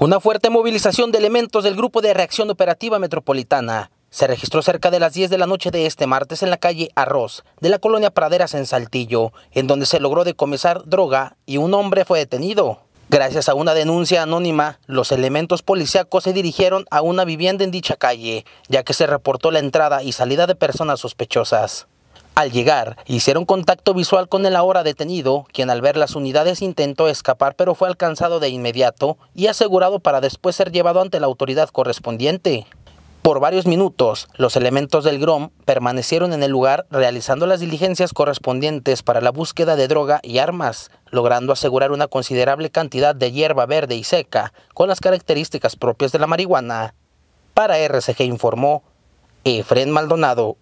Una fuerte movilización de elementos del Grupo de Reacción Operativa Metropolitana se registró cerca de las 10 de la noche de este martes en la calle Arroz de la colonia Praderas en Saltillo, en donde se logró decomisar droga y un hombre fue detenido. Gracias a una denuncia anónima, los elementos policíacos se dirigieron a una vivienda en dicha calle, ya que se reportó la entrada y salida de personas sospechosas. Al llegar, hicieron contacto visual con el ahora detenido, quien al ver las unidades intentó escapar pero fue alcanzado de inmediato y asegurado para después ser llevado ante la autoridad correspondiente. Por varios minutos, los elementos del GROM permanecieron en el lugar realizando las diligencias correspondientes para la búsqueda de droga y armas, logrando asegurar una considerable cantidad de hierba verde y seca, con las características propias de la marihuana. Para RCG informó Efren Maldonado.